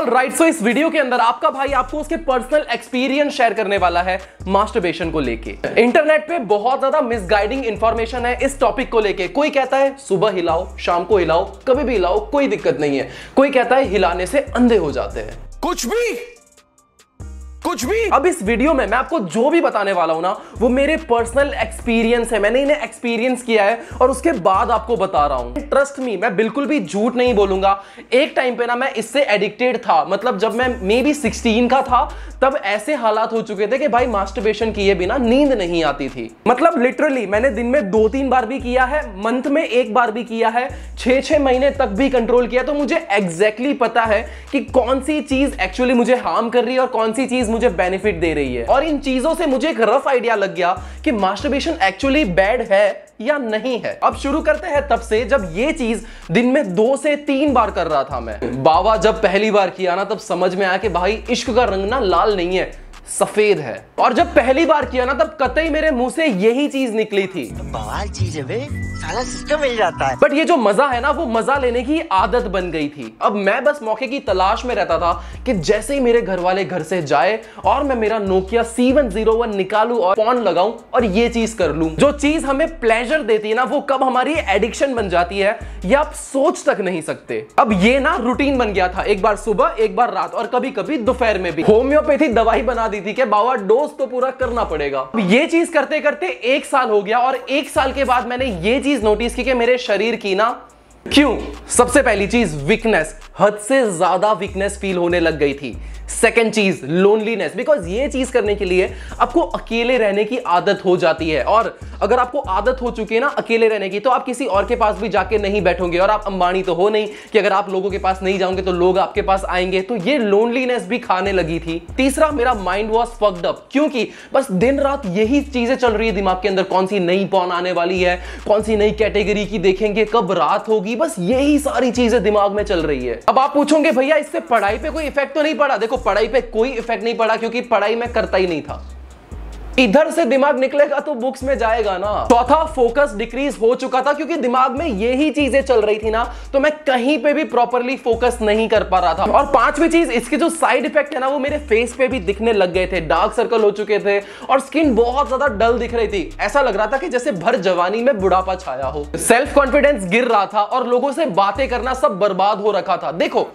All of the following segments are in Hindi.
ऑल राइट सो इस वीडियो के अंदर आपका भाई आपको उसके पर्सनल एक्सपीरियंस शेयर करने वाला है मास्टरबेशन को लेके इंटरनेट पे बहुत ज्यादा मिसगाइडिंग इंफॉर्मेशन है इस टॉपिक को लेके कोई कहता है सुबह हिलाओ शाम को हिलाओ कभी भी हिलाओ कोई दिक्कत नहीं है कोई कहता है हिलाने से अंधे हो जाते हैं कुछ भी कुछ भी अब इस वीडियो में मैं आपको जो भी बताने वाला हूं ना वो मेरे पर्सनल एक्सपीरियंस है मैंने इन्हें एक्सपीरियंस किया है और उसके बाद आपको बता रहा हूं ट्रस्ट मी मैं बिल्कुल भी झूठ नहीं बोलूंगा एक टाइम पे ना मैं इससे एडिक्टेड था मतलब जब मैं मे बी सिक्सटीन का था तब ऐसे हालात हो चुके थे कि भाई मास्टरबेशन किए बिना नींद नहीं आती थी मतलब लिटरली मैंने दिन में दो तीन बार भी किया है मंथ में एक बार भी किया है छह छह महीने तक भी कंट्रोल किया तो मुझे एग्जैक्टली exactly पता है कि कौन सी चीज एक्चुअली मुझे हार्म कर रही है और कौन सी चीज मुझे मुझे बेनिफिट दे रही है और इन चीजों से मुझे एक रफ आइडिया लग गया कि मास्टरबेशन एक्चुअली बैड है या नहीं है अब शुरू करते हैं तब से जब ये चीज दिन में दो से तीन बार कर रहा था मैं बाबा जब पहली बार किया ना तब समझ में आया कि भाई इश्क का रंग ना लाल नहीं है सफेद है और जब पहली बार किया ना तब कतई मेरे मुंह से यही चीज निकली थी बवाल चीज है बे साला सिस्टम मिल जाता है बट ये जो मजा है ना वो मजा लेने की आदत बन गई थी अब मैं बस मौके की तलाश में रहता था कि जैसे ही मेरे घर वाले घर से जाए और मैं मेरा नोकिया C101 वन निकालू और फोन लगाऊं और ये चीज कर लूं जो चीज हमें प्लेजर देती है ना वो कब हमारी एडिक्शन बन जाती है ये आप सोच तक नहीं सकते अब ये ना रूटीन बन गया था एक बार सुबह एक बार रात और कभी कभी दोपहर में भी होम्योपैथी दवाई बना दी थी कि बाबा डोज तो पूरा करना पड़ेगा अब ये चीज करते करते एक साल हो गया और एक साल के बाद मैंने ये चीज नोटिस की कि मेरे शरीर की ना क्यों सबसे पहली चीज वीकनेस हद से ज्यादा वीकनेस फील होने लग गई थी सेकेंड चीज लोनलीनेस बिकॉज ये चीज करने के लिए आपको अकेले रहने की आदत हो जाती है और अगर आपको आदत हो चुकी है ना अकेले रहने की तो आप किसी और के पास भी जाके नहीं बैठोगे और आप अंबानी तो हो नहीं कि अगर आप लोगों के पास नहीं जाओगे तो लोग आपके पास आएंगे तो ये लोनलीनेस भी खाने लगी थी तीसरा मेरा माइंड वॉज फक्ड अप क्योंकि बस दिन रात यही चीजें चल रही है दिमाग के अंदर कौन सी नई पॉन आने वाली है कौन सी नई कैटेगरी की देखेंगे कब रात होगी होगी बस यही सारी चीजें दिमाग में चल रही है अब आप पूछोगे भैया इससे पढ़ाई पे कोई इफेक्ट तो नहीं पड़ा देखो पढ़ाई पे कोई इफेक्ट नहीं पड़ा क्योंकि पढ़ाई में करता ही नहीं था इधर से दिमाग निकलेगा तो बुक्स में जाएगा ना चौथा फोकस डिक्रीज हो चुका था क्योंकि दिमाग में यही चीजें चल रही थी ना तो मैं कहीं पे भी प्रॉपरली फोकस नहीं कर पा रहा था और पांचवी चीज इसके जो साइड इफेक्ट है ना वो मेरे फेस पे भी दिखने लग गए थे डार्क सर्कल हो चुके थे और स्किन बहुत ज्यादा डल दिख रही थी ऐसा लग रहा था कि जैसे भर जवानी में बुढ़ापा छाया हो सेल्फ कॉन्फिडेंस गिर रहा था और लोगों से बातें करना सब बर्बाद हो रखा था देखो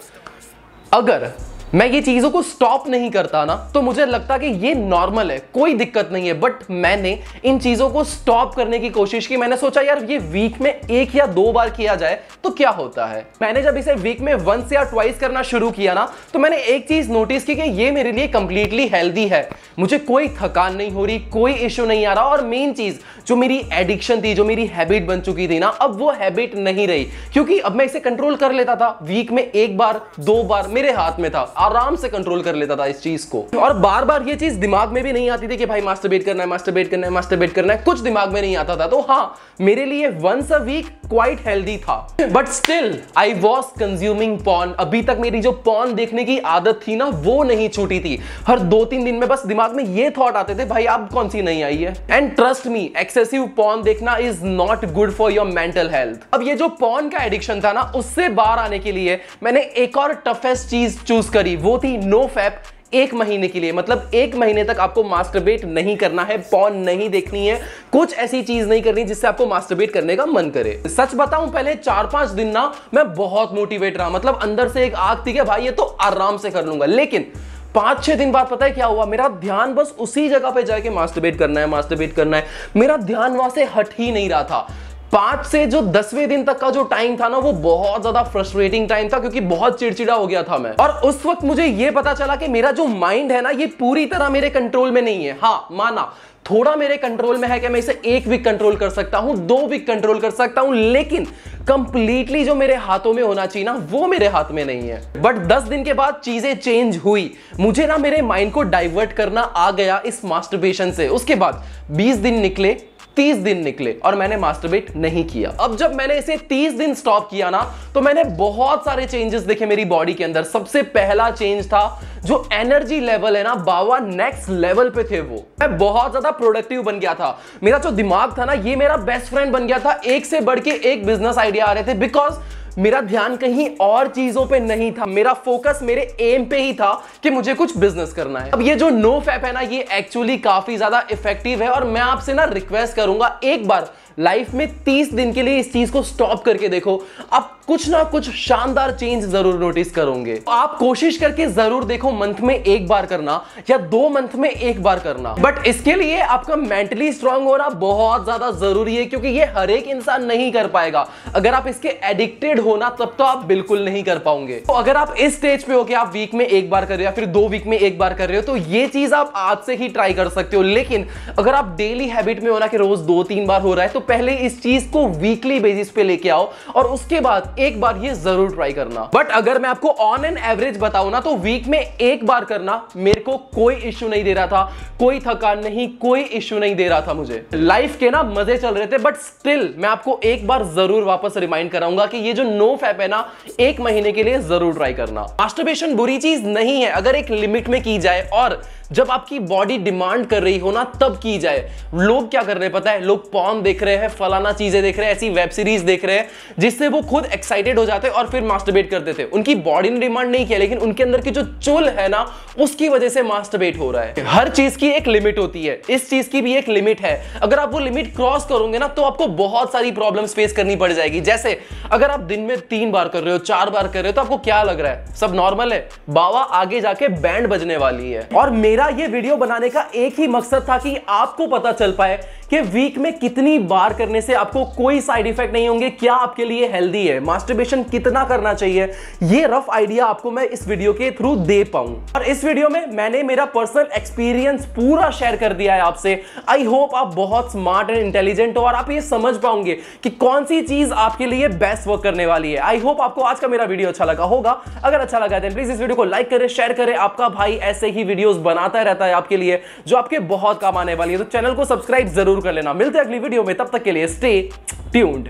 अगर मैं ये चीजों को स्टॉप नहीं करता ना तो मुझे लगता कि ये नॉर्मल है कोई दिक्कत नहीं है बट मैंने इन चीजों को स्टॉप करने की कोशिश की मैंने सोचा यार ये वीक में एक या दो बार किया जाए तो क्या होता है मैंने जब इसे वीक में वंस या ट्वाइस करना शुरू किया ना तो मैंने एक चीज नोटिस की कि ये मेरे लिए कंप्लीटली हेल्दी है मुझे कोई थकान नहीं हो रही कोई इश्यू नहीं आ रहा और मेन चीज जो मेरी एडिक्शन थी जो मेरी हैबिट बन चुकी थी ना अब वो हैबिट नहीं रही क्योंकि अब मैं इसे कंट्रोल कर लेता था वीक में एक बार दो बार मेरे हाथ में था आराम से कंट्रोल कर लेता था इस चीज को और बार बार ये चीज दिमाग में भी नहीं आती थी कि भाई मास्टरबेट करना है मास्टरबेट करना है मास्टरबेट करना है कुछ दिमाग में नहीं आता था तो हाँ मेरे लिए once a week quite healthy था but still I was consuming porn अभी तक मेरी जो पॉन देखने की आदत थी ना वो नहीं छूटी थी हर दो तीन दिन में बस दिमाग में ये थॉट आते थे भाई आप कौन सी नहीं आई है and trust me excessive porn देखना is not good for your mental health अब ये जो पॉन का एडिक्शन था ना उससे बाहर आने के लिए मैंने एक और टफेस्ट चीज चूज करी वो थी नो फैप एक महीने के लिए मतलब एक महीने तक आपको मास्टरबेट नहीं करना है पॉन नहीं देखनी है कुछ ऐसी चीज नहीं करनी जिससे आपको मास्टरबेट करने का मन करे सच बताऊं पहले चार पांच दिन ना मैं बहुत मोटिवेट रहा मतलब अंदर से एक आग थी क्या भाई ये तो आराम से कर लूंगा लेकिन पांच छह दिन बाद पता है क्या हुआ मेरा ध्यान बस उसी जगह पे जाके मास्टरबेट करना है मास्टरबेट करना है मेरा ध्यान वहां से हट ही नहीं रहा था पांच से जो दसवें दिन तक का जो टाइम था ना वो बहुत ज्यादा फ्रस्ट्रेटिंग टाइम था क्योंकि बहुत चिड़चिड़ा हो गया था मैं और उस वक्त मुझे ये पता चला कि मेरा जो माइंड है ना ये पूरी तरह मेरे कंट्रोल में नहीं है हाँ माना थोड़ा मेरे कंट्रोल में है कि मैं इसे एक वीक कंट्रोल कर सकता हूं दो वीक कंट्रोल कर सकता हूं लेकिन कंप्लीटली जो मेरे हाथों में होना चाहिए ना वो मेरे हाथ में नहीं है बट दस दिन के बाद चीजें चेंज हुई मुझे ना मेरे माइंड को डाइवर्ट करना आ गया इस मास्टरबेशन से उसके बाद बीस दिन निकले 30 दिन निकले और मैंने मास्टरबेट नहीं किया अब जब मैंने इसे 30 दिन स्टॉप किया ना तो मैंने बहुत सारे चेंजेस देखे मेरी बॉडी के अंदर सबसे पहला चेंज था जो एनर्जी लेवल है ना बाबा नेक्स्ट लेवल पे थे वो मैं बहुत ज्यादा प्रोडक्टिव बन गया था मेरा जो दिमाग था ना ये मेरा बेस्ट फ्रेंड बन गया था एक से बढ़ के एक बिजनेस आइडिया आ रहे थे बिकॉज मेरा ध्यान कहीं और चीजों पे नहीं था मेरा फोकस मेरे एम पे ही था कि मुझे कुछ बिजनेस करना है अब ये जो नो फैप है ना ये एक्चुअली काफी ज्यादा इफेक्टिव है और मैं आपसे ना रिक्वेस्ट करूंगा एक बार लाइफ में तीस दिन के लिए इस चीज को स्टॉप करके देखो आप कुछ ना कुछ शानदार चेंज जरूर नोटिस करोगे आप कोशिश करके जरूर देखो मंथ में एक बार करना या दो मंथ में एक बार करना बट इसके लिए आपका मेंटली स्ट्रांग होना बहुत ज्यादा जरूरी है क्योंकि ये हर एक इंसान नहीं कर पाएगा अगर आप इसके एडिक्टेड होना तब तो आप बिल्कुल नहीं कर पाओगे तो अगर आप इस स्टेज पे हो कि आप वीक में एक बार कर रहे हो या फिर दो वीक में एक बार कर रहे हो तो ये चीज आप आज से ही ट्राई कर सकते हो लेकिन अगर आप डेली हैबिट में होना कि रोज दो तीन बार हो रहा है तो पहले इस चीज को वीकली बेसिस पे लेके आओ और उसके बाद एक बार ये जरूर ट्राई करना बट अगर मैं आपको ऑन एन एवरेज बताऊ ना तो वीक में एक बार करना मेरे को कोई इश्यू नहीं दे रहा था कोई थकान नहीं कोई इश्यू नहीं दे रहा था मुझे लाइफ के ना मजे चल रहे थे बट स्टिल मैं आपको एक बार जरूर वापस रिमाइंड कराऊंगा कि ये जो नो फैप है ना एक महीने के लिए जरूर ट्राई करना मास्टरबेशन बुरी चीज नहीं है अगर एक लिमिट में की जाए और जब आपकी बॉडी डिमांड कर रही हो ना तब की जाए लोग क्या कर रहे हैं पता है लोग पॉन देख रहे हैं फलाना चीजें देख रहे हैं ऐसी वेब सीरीज देख रहे हैं जिससे वो खुद एक्साइटेड हो जाते और फिर मास्टरबेट करते थे उनकी बॉडी ने डिमांड नहीं किया लेकिन उनके अंदर की जो चुल है ना उसकी वजह से मास्टरबेट हो रहा है हर चीज की एक लिमिट होती है इस चीज की भी एक लिमिट है अगर आप वो लिमिट क्रॉस करोगे ना तो आपको बहुत सारी प्रॉब्लम फेस करनी पड़ जाएगी जैसे अगर आप दिन में तीन बार कर रहे हो चार बार कर रहे हो तो आपको क्या लग रहा है सब नॉर्मल है बाबा आगे जाके बैंड बजने वाली है और मेरे मेरा ये वीडियो बनाने का एक ही मकसद था कि आपको पता चल पाए कि वीक में कितनी बार करने से आपको कोई साइड इफेक्ट नहीं होंगे क्या आपके लिए हेल्दी है मास्टरबेशन कितना करना चाहिए ये रफ आइडिया आपको मैं इस वीडियो के थ्रू दे पाऊं और इस वीडियो में मैंने मेरा पर्सनल एक्सपीरियंस पूरा शेयर कर दिया है आपसे आई होप आप बहुत स्मार्ट एंड इंटेलिजेंट हो और आप ये समझ पाओगे कि कौन सी चीज आपके लिए बेस्ट वर्क करने वाली है आई होप आपको आज का मेरा वीडियो अच्छा लगा होगा अगर अच्छा लगा तो प्लीज इस वीडियो को लाइक करें शेयर करें आपका भाई ऐसे ही वीडियोस बना आता रहता है आपके लिए जो आपके बहुत काम आने वाली है तो चैनल को सब्सक्राइब जरूर कर लेना मिलते हैं अगली वीडियो में तब तक के लिए स्टे ट्यून्ड